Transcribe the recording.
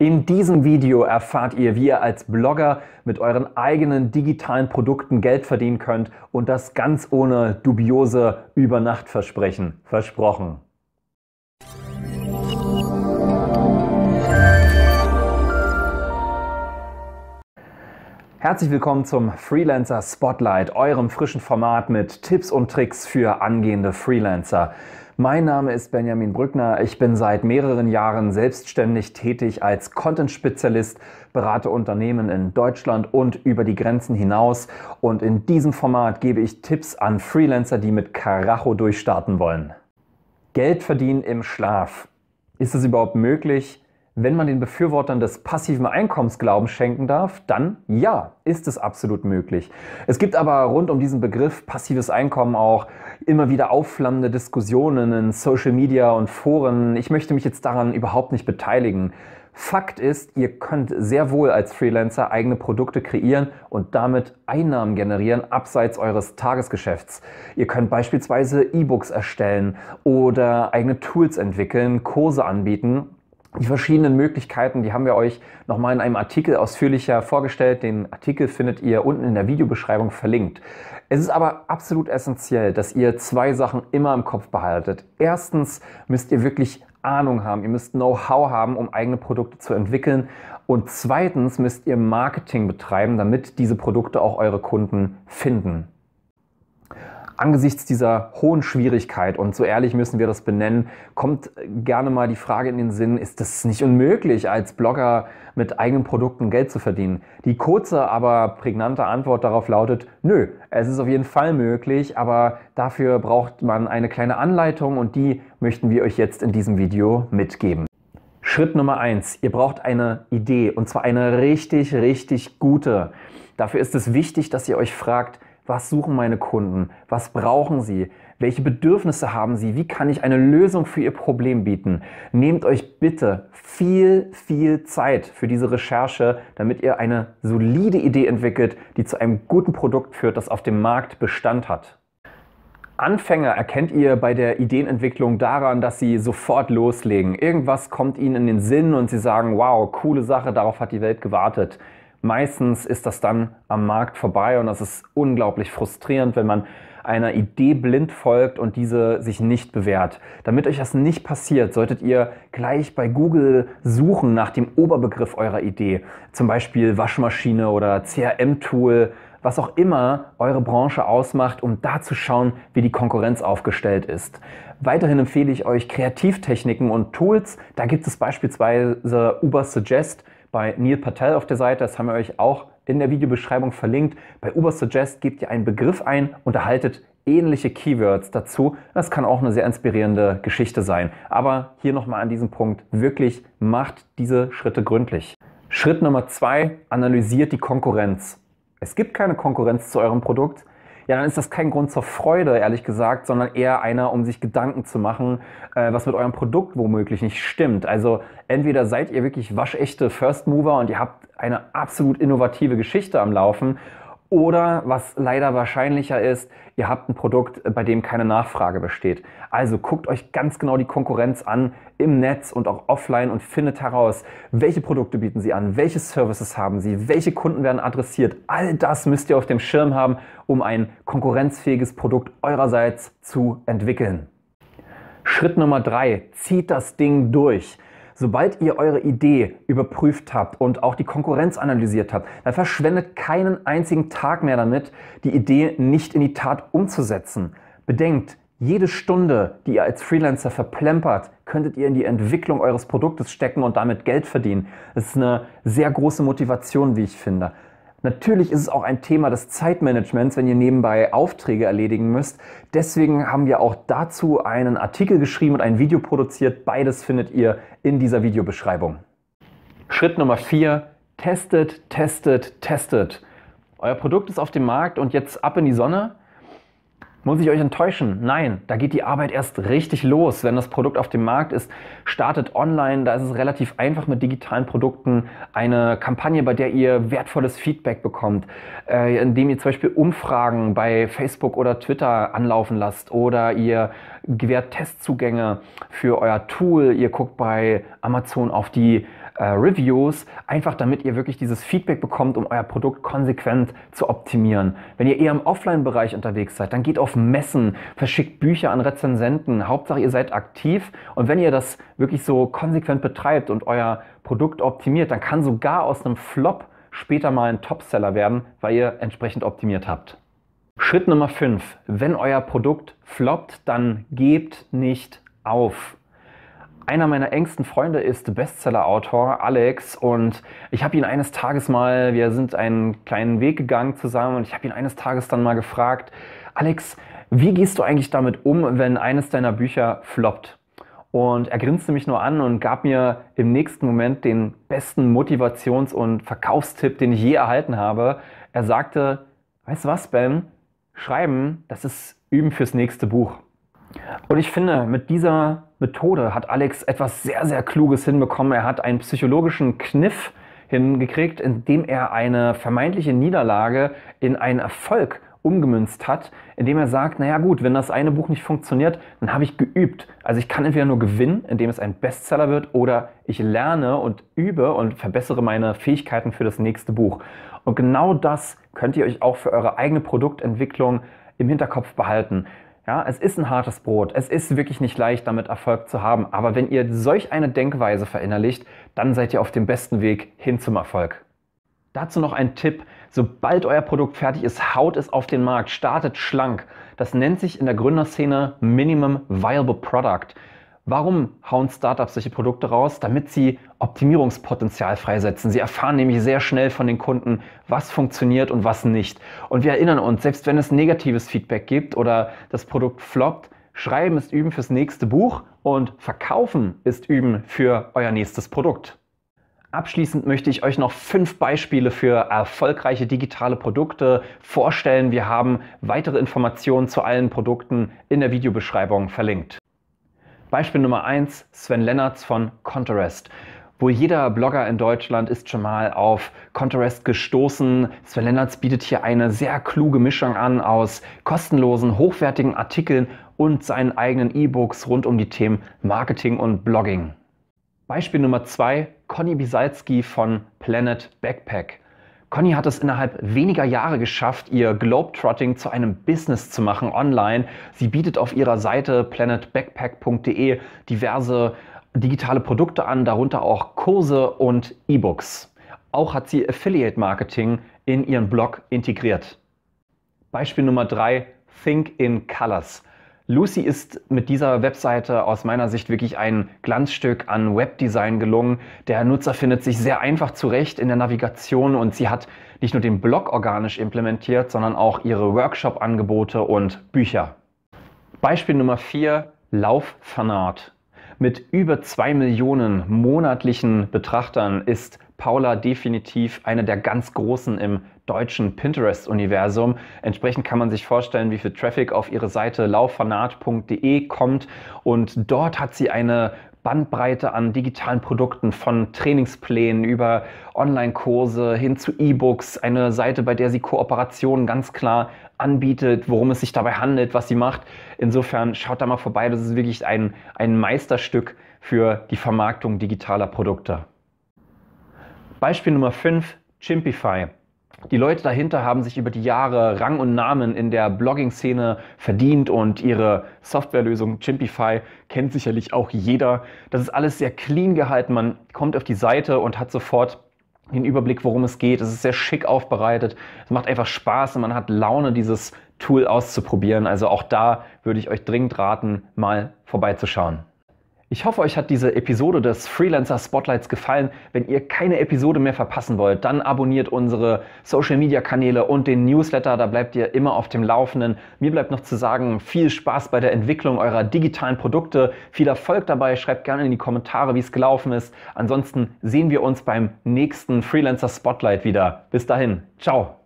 In diesem Video erfahrt ihr, wie ihr als Blogger mit euren eigenen digitalen Produkten Geld verdienen könnt und das ganz ohne dubiose Übernachtversprechen. Versprochen. Herzlich willkommen zum Freelancer Spotlight, eurem frischen Format mit Tipps und Tricks für angehende Freelancer. Mein Name ist Benjamin Brückner. Ich bin seit mehreren Jahren selbstständig tätig als Content-Spezialist, berate Unternehmen in Deutschland und über die Grenzen hinaus. Und in diesem Format gebe ich Tipps an Freelancer, die mit Karacho durchstarten wollen. Geld verdienen im Schlaf. Ist es überhaupt möglich? Wenn man den Befürwortern des passiven Einkommens Glauben schenken darf, dann ja, ist es absolut möglich. Es gibt aber rund um diesen Begriff passives Einkommen auch immer wieder aufflammende Diskussionen in Social Media und Foren. Ich möchte mich jetzt daran überhaupt nicht beteiligen. Fakt ist, ihr könnt sehr wohl als Freelancer eigene Produkte kreieren und damit Einnahmen generieren abseits eures Tagesgeschäfts. Ihr könnt beispielsweise E-Books erstellen oder eigene Tools entwickeln, Kurse anbieten die verschiedenen Möglichkeiten, die haben wir euch nochmal in einem Artikel ausführlicher vorgestellt. Den Artikel findet ihr unten in der Videobeschreibung verlinkt. Es ist aber absolut essentiell, dass ihr zwei Sachen immer im Kopf behaltet. Erstens müsst ihr wirklich Ahnung haben, ihr müsst Know-how haben, um eigene Produkte zu entwickeln. Und zweitens müsst ihr Marketing betreiben, damit diese Produkte auch eure Kunden finden. Angesichts dieser hohen Schwierigkeit, und so ehrlich müssen wir das benennen, kommt gerne mal die Frage in den Sinn, ist es nicht unmöglich, als Blogger mit eigenen Produkten Geld zu verdienen? Die kurze, aber prägnante Antwort darauf lautet, nö, es ist auf jeden Fall möglich, aber dafür braucht man eine kleine Anleitung und die möchten wir euch jetzt in diesem Video mitgeben. Schritt Nummer 1, Ihr braucht eine Idee und zwar eine richtig, richtig gute. Dafür ist es wichtig, dass ihr euch fragt, was suchen meine Kunden? Was brauchen sie? Welche Bedürfnisse haben sie? Wie kann ich eine Lösung für ihr Problem bieten? Nehmt euch bitte viel, viel Zeit für diese Recherche, damit ihr eine solide Idee entwickelt, die zu einem guten Produkt führt, das auf dem Markt Bestand hat. Anfänger erkennt ihr bei der Ideenentwicklung daran, dass sie sofort loslegen. Irgendwas kommt ihnen in den Sinn und sie sagen, wow, coole Sache, darauf hat die Welt gewartet. Meistens ist das dann am Markt vorbei und das ist unglaublich frustrierend, wenn man einer Idee blind folgt und diese sich nicht bewährt. Damit euch das nicht passiert, solltet ihr gleich bei Google suchen nach dem Oberbegriff eurer Idee. Zum Beispiel Waschmaschine oder CRM-Tool, was auch immer eure Branche ausmacht, um da zu schauen, wie die Konkurrenz aufgestellt ist. Weiterhin empfehle ich euch Kreativtechniken und Tools. Da gibt es beispielsweise Uber Suggest bei Neil Patel auf der Seite. Das haben wir euch auch in der Videobeschreibung verlinkt. Bei Ubersuggest gebt ihr einen Begriff ein und erhaltet ähnliche Keywords dazu. Das kann auch eine sehr inspirierende Geschichte sein. Aber hier nochmal an diesem Punkt, wirklich macht diese Schritte gründlich. Schritt Nummer zwei, analysiert die Konkurrenz. Es gibt keine Konkurrenz zu eurem Produkt ja, dann ist das kein Grund zur Freude, ehrlich gesagt, sondern eher einer, um sich Gedanken zu machen, äh, was mit eurem Produkt womöglich nicht stimmt. Also entweder seid ihr wirklich waschechte First Mover und ihr habt eine absolut innovative Geschichte am Laufen oder was leider wahrscheinlicher ist, ihr habt ein Produkt, äh, bei dem keine Nachfrage besteht. Also guckt euch ganz genau die Konkurrenz an im Netz und auch offline und findet heraus, welche Produkte bieten sie an, welche Services haben sie, welche Kunden werden adressiert. All das müsst ihr auf dem Schirm haben, um ein konkurrenzfähiges Produkt eurerseits zu entwickeln. Schritt Nummer drei, zieht das Ding durch. Sobald ihr eure Idee überprüft habt und auch die Konkurrenz analysiert habt, dann verschwendet keinen einzigen Tag mehr damit, die Idee nicht in die Tat umzusetzen. Bedenkt, jede Stunde, die ihr als Freelancer verplempert, könntet ihr in die Entwicklung eures Produktes stecken und damit Geld verdienen. Das ist eine sehr große Motivation, wie ich finde. Natürlich ist es auch ein Thema des Zeitmanagements, wenn ihr nebenbei Aufträge erledigen müsst. Deswegen haben wir auch dazu einen Artikel geschrieben und ein Video produziert. Beides findet ihr in dieser Videobeschreibung. Schritt Nummer 4. Testet, testet, testet. Euer Produkt ist auf dem Markt und jetzt ab in die Sonne. Muss ich euch enttäuschen? Nein, da geht die Arbeit erst richtig los. Wenn das Produkt auf dem Markt ist, startet online. Da ist es relativ einfach mit digitalen Produkten eine Kampagne, bei der ihr wertvolles Feedback bekommt, äh, indem ihr zum Beispiel Umfragen bei Facebook oder Twitter anlaufen lasst oder ihr gewährt Testzugänge für euer Tool. Ihr guckt bei Amazon auf die äh, Reviews, einfach damit ihr wirklich dieses Feedback bekommt, um euer Produkt konsequent zu optimieren. Wenn ihr eher im Offline-Bereich unterwegs seid, dann geht auf Messen, verschickt Bücher an Rezensenten. Hauptsache, ihr seid aktiv. Und wenn ihr das wirklich so konsequent betreibt und euer Produkt optimiert, dann kann sogar aus einem Flop später mal ein Topseller werden, weil ihr entsprechend optimiert habt. Schritt Nummer 5. Wenn euer Produkt floppt, dann gebt nicht auf. Einer meiner engsten Freunde ist Bestseller-Autor Alex und ich habe ihn eines Tages mal, wir sind einen kleinen Weg gegangen zusammen und ich habe ihn eines Tages dann mal gefragt, Alex, wie gehst du eigentlich damit um, wenn eines deiner Bücher floppt? Und er grinste mich nur an und gab mir im nächsten Moment den besten Motivations- und Verkaufstipp, den ich je erhalten habe. Er sagte, weißt du was, Ben, schreiben, das ist üben fürs nächste Buch. Und ich finde, mit dieser Methode hat Alex etwas sehr, sehr Kluges hinbekommen. Er hat einen psychologischen Kniff hingekriegt, indem er eine vermeintliche Niederlage in einen Erfolg umgemünzt hat, indem er sagt, naja gut, wenn das eine Buch nicht funktioniert, dann habe ich geübt. Also ich kann entweder nur gewinnen, indem es ein Bestseller wird, oder ich lerne und übe und verbessere meine Fähigkeiten für das nächste Buch. Und genau das könnt ihr euch auch für eure eigene Produktentwicklung im Hinterkopf behalten. Ja, es ist ein hartes Brot. Es ist wirklich nicht leicht, damit Erfolg zu haben. Aber wenn ihr solch eine Denkweise verinnerlicht, dann seid ihr auf dem besten Weg hin zum Erfolg. Dazu noch ein Tipp. Sobald euer Produkt fertig ist, haut es auf den Markt, startet schlank. Das nennt sich in der Gründerszene Minimum Viable Product. Warum hauen Startups solche Produkte raus? Damit sie Optimierungspotenzial freisetzen. Sie erfahren nämlich sehr schnell von den Kunden, was funktioniert und was nicht. Und wir erinnern uns, selbst wenn es negatives Feedback gibt oder das Produkt floppt, schreiben ist üben fürs nächste Buch und verkaufen ist üben für euer nächstes Produkt. Abschließend möchte ich euch noch fünf Beispiele für erfolgreiche digitale Produkte vorstellen. Wir haben weitere Informationen zu allen Produkten in der Videobeschreibung verlinkt. Beispiel Nummer 1, Sven Lennartz von Conterest. Wohl jeder Blogger in Deutschland ist schon mal auf Conterest gestoßen. Sven Lennartz bietet hier eine sehr kluge Mischung an aus kostenlosen, hochwertigen Artikeln und seinen eigenen E-Books rund um die Themen Marketing und Blogging. Beispiel Nummer 2, Conny Bisalski von Planet Backpack. Conny hat es innerhalb weniger Jahre geschafft, ihr Globetrotting zu einem Business zu machen online. Sie bietet auf ihrer Seite planetbackpack.de diverse digitale Produkte an, darunter auch Kurse und E-Books. Auch hat sie Affiliate Marketing in ihren Blog integriert. Beispiel Nummer 3, Think in Colors. Lucy ist mit dieser Webseite aus meiner Sicht wirklich ein Glanzstück an Webdesign gelungen. Der Nutzer findet sich sehr einfach zurecht in der Navigation und sie hat nicht nur den Blog organisch implementiert, sondern auch ihre Workshop-Angebote und Bücher. Beispiel Nummer 4, Lauffanat. Mit über 2 Millionen monatlichen Betrachtern ist Paula definitiv eine der ganz großen im deutschen Pinterest-Universum. Entsprechend kann man sich vorstellen, wie viel Traffic auf ihre Seite lauffanat.de kommt und dort hat sie eine Bandbreite an digitalen Produkten, von Trainingsplänen über Online-Kurse hin zu E-Books, eine Seite, bei der sie Kooperationen ganz klar anbietet, worum es sich dabei handelt, was sie macht. Insofern schaut da mal vorbei, das ist wirklich ein, ein Meisterstück für die Vermarktung digitaler Produkte. Beispiel Nummer 5, Chimpify. Die Leute dahinter haben sich über die Jahre Rang und Namen in der Blogging-Szene verdient und ihre Softwarelösung Chimpify kennt sicherlich auch jeder. Das ist alles sehr clean gehalten. Man kommt auf die Seite und hat sofort den Überblick, worum es geht. Es ist sehr schick aufbereitet. Es macht einfach Spaß und man hat Laune, dieses Tool auszuprobieren. Also auch da würde ich euch dringend raten, mal vorbeizuschauen. Ich hoffe, euch hat diese Episode des Freelancer Spotlights gefallen. Wenn ihr keine Episode mehr verpassen wollt, dann abonniert unsere Social-Media-Kanäle und den Newsletter, da bleibt ihr immer auf dem Laufenden. Mir bleibt noch zu sagen, viel Spaß bei der Entwicklung eurer digitalen Produkte, viel Erfolg dabei, schreibt gerne in die Kommentare, wie es gelaufen ist. Ansonsten sehen wir uns beim nächsten Freelancer Spotlight wieder. Bis dahin, ciao.